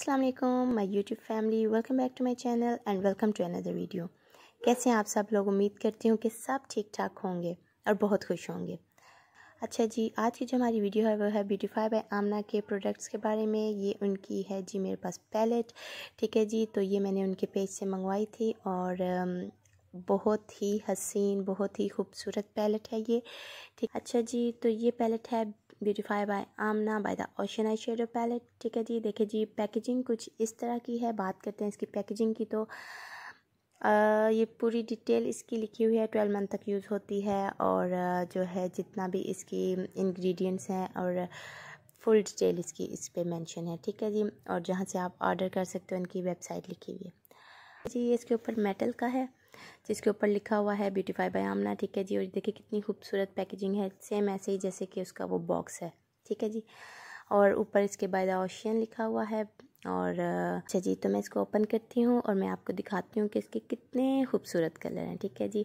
Aslam my YouTube YouTube family welcome back to my channel and welcome to another video कैसे हैं आप सब लोग उम्मीद करती हूँ कि सब ठीक ठाक होंगे और बहुत खुश होंगे अच्छा जी आज की जो हमारी वीडियो है वो है ब्यूटीफाई बाई आमना के प्रोडक्ट्स के बारे में ये उनकी है जी मेरे पास पैलेट ठीक है जी तो ये मैंने उनके पेज से मंगवाई थी और बहुत ही हसीन बहुत ही खूबसूरत पैलेट है ये ठीक अच्छा जी तो ये पैलेट है beautify by Aamna by the ocean eye shadow palette ठीक है जी देखिए जी पैकेजिंग कुछ इस तरह की है बात करते हैं इसकी पैकेजिंग की तो आ, ये पूरी डिटेल इसकी लिखी हुई है ट्वेल्व मंथ तक यूज़ होती है और जो है जितना भी इसकी इंग्रेडिएंट्स हैं और फुल डिटेल इसकी इस पर मैंशन है ठीक है जी और जहाँ से आप ऑर्डर कर सकते हो इनकी वेबसाइट लिखी हुई है जी इसके ऊपर मेटल का है जिसके ऊपर लिखा हुआ है ब्यूटीफाई बाय आमना ठीक है जी और देखिए कितनी खूबसूरत पैकेजिंग है सेम ऐसे ही जैसे कि उसका वो बॉक्स है ठीक है जी और ऊपर इसके बाय द ऑशियन लिखा हुआ है और अच्छा जी तो मैं इसको ओपन करती हूँ और मैं आपको दिखाती हूँ कि इसके कितने खूबसूरत कलर हैं ठीक है जी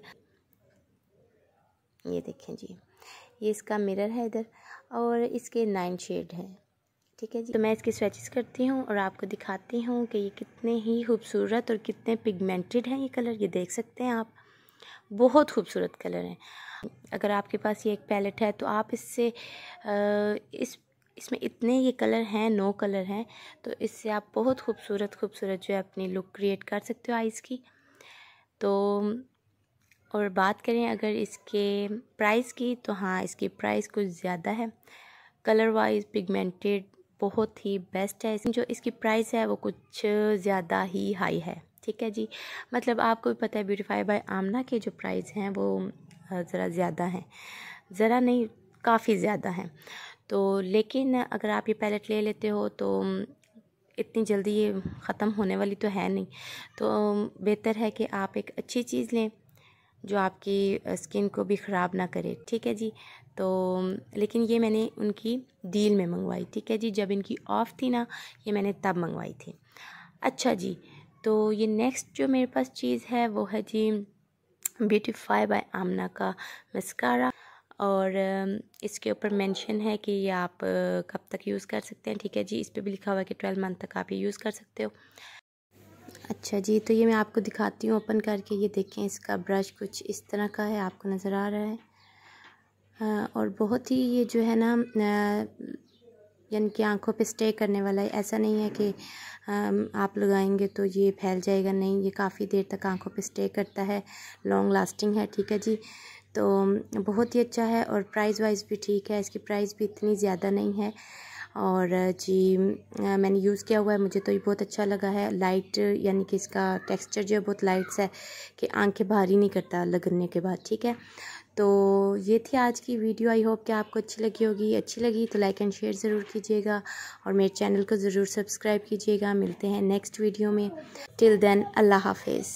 ये देखें जी ये इसका मिरर है इधर और इसके नाइन शेड हैं ठीक है जी तो मैं इसकी स्वेचेस करती हूँ और आपको दिखाती हूँ कि ये कितने ही खूबसूरत और कितने पिगमेंटेड हैं ये कलर ये देख सकते हैं आप बहुत खूबसूरत कलर हैं अगर आपके पास ये एक पैलेट है तो आप इससे इस इसमें इतने ये कलर हैं नो कलर हैं तो इससे आप बहुत खूबसूरत खूबसूरत जो है अपनी लुक क्रिएट कर सकते हो आइज़ की तो और बात करें अगर इसके प्राइस की तो हाँ इसकी प्राइस कुछ ज़्यादा है कलर वाइज पिगमेंटेड बहुत ही बेस्ट है जो इसकी प्राइस है वो कुछ ज़्यादा ही हाई है ठीक है जी मतलब आपको भी पता है ब्यूटीफाई बाय आमना के जो प्राइस हैं वो ज़रा ज़्यादा हैं ज़रा नहीं काफ़ी ज़्यादा हैं तो लेकिन अगर आप ये पैलेट ले लेते हो तो इतनी जल्दी ये ख़त्म होने वाली तो है नहीं तो बेहतर है कि आप एक अच्छी चीज़ लें जो आपकी स्किन को भी ख़राब ना करे ठीक है जी तो लेकिन ये मैंने उनकी डील में मंगवाई ठीक है जी जब इनकी ऑफ़ थी ना ये मैंने तब मंगवाई थी अच्छा जी तो ये नेक्स्ट जो मेरे पास चीज़ है वो है जी ब्यूटीफाई बाय आमना का मस्कारा और इसके ऊपर मेंशन है कि ये आप कब तक यूज़ कर सकते हैं ठीक है जी इस पर भी लिखा हुआ है कि ट्वेल्व मंथ तक आप ये यूज़ कर सकते हो अच्छा जी तो ये मैं आपको दिखाती हूँ ओपन करके ये देखें इसका ब्रश कुछ इस तरह का है आपको नज़र आ रहा है आ, और बहुत ही ये जो है ना यानी कि आँखों पे स्टे करने वाला है ऐसा नहीं है कि आ, आप लगाएंगे तो ये फैल जाएगा नहीं ये काफ़ी देर तक आँखों पे स्टे करता है लॉन्ग लास्टिंग है ठीक है जी तो बहुत ही अच्छा है और प्राइस वाइज भी ठीक है इसकी प्राइस भी इतनी ज़्यादा नहीं है और जी मैंने यूज़ किया हुआ है मुझे तो ये बहुत अच्छा लगा है लाइट यानी कि इसका टेक्सचर जो है बहुत लाइट सा है कि आंखें भारी नहीं करता लगने के बाद ठीक है तो ये थी आज की वीडियो आई होप कि आपको अच्छी लगी होगी अच्छी लगी तो लाइक एंड शेयर ज़रूर कीजिएगा और मेरे चैनल को ज़रूर सब्सक्राइब कीजिएगा मिलते हैं नेक्स्ट वीडियो में टिल देन अल्लाह हाफिज़